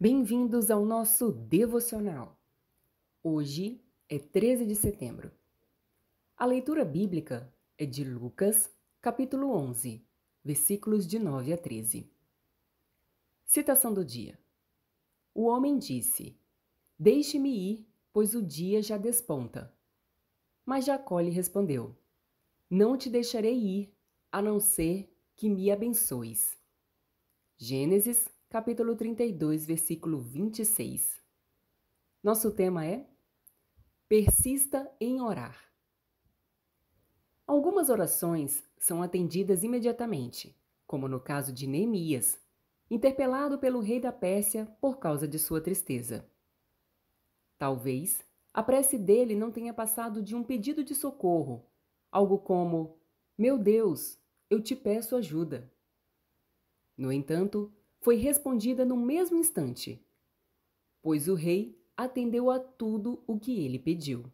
Bem-vindos ao nosso devocional. Hoje é 13 de setembro. A leitura bíblica é de Lucas, capítulo 11, versículos de 9 a 13. Citação do dia: O homem disse: Deixe-me ir, pois o dia já desponta. Mas Jacó lhe respondeu: Não te deixarei ir, a não ser que me abençoes. Gênesis capítulo 32, versículo 26. Nosso tema é Persista em orar. Algumas orações são atendidas imediatamente, como no caso de Neemias, interpelado pelo rei da Pérsia por causa de sua tristeza. Talvez a prece dele não tenha passado de um pedido de socorro, algo como: Meu Deus, eu te peço ajuda. No entanto, foi respondida no mesmo instante, pois o rei atendeu a tudo o que ele pediu.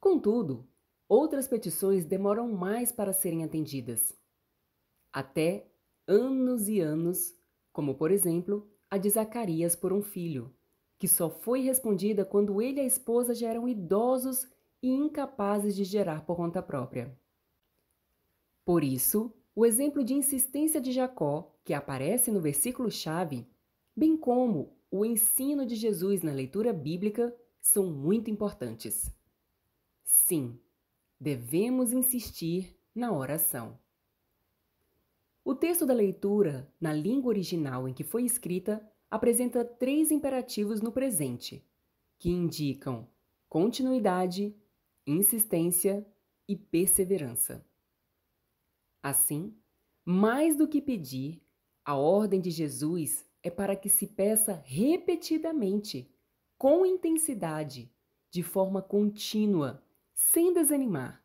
Contudo, outras petições demoram mais para serem atendidas. Até anos e anos, como por exemplo a de Zacarias por um filho, que só foi respondida quando ele e a esposa já eram idosos e incapazes de gerar por conta própria. Por isso, o exemplo de insistência de Jacó, que aparece no versículo-chave, bem como o ensino de Jesus na leitura bíblica, são muito importantes. Sim, devemos insistir na oração. O texto da leitura, na língua original em que foi escrita, apresenta três imperativos no presente, que indicam continuidade, insistência e perseverança. Assim, mais do que pedir, a ordem de Jesus é para que se peça repetidamente, com intensidade, de forma contínua, sem desanimar.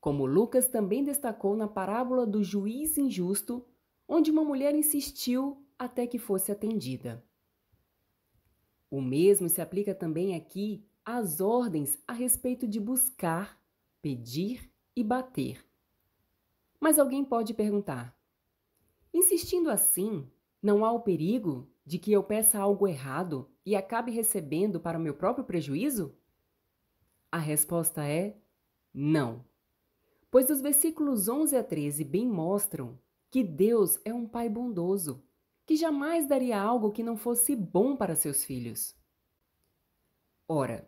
Como Lucas também destacou na parábola do juiz injusto, onde uma mulher insistiu até que fosse atendida. O mesmo se aplica também aqui às ordens a respeito de buscar, pedir e bater. Mas alguém pode perguntar: insistindo assim, não há o perigo de que eu peça algo errado e acabe recebendo para o meu próprio prejuízo? A resposta é não. Pois os versículos 11 a 13 bem mostram que Deus é um pai bondoso, que jamais daria algo que não fosse bom para seus filhos. Ora,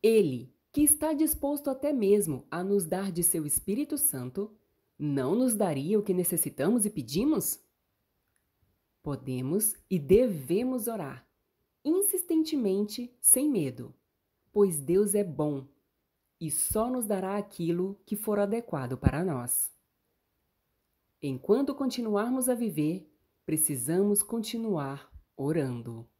ele, que está disposto até mesmo a nos dar de seu Espírito Santo, não nos daria o que necessitamos e pedimos? Podemos e devemos orar, insistentemente, sem medo, pois Deus é bom e só nos dará aquilo que for adequado para nós. Enquanto continuarmos a viver, precisamos continuar orando.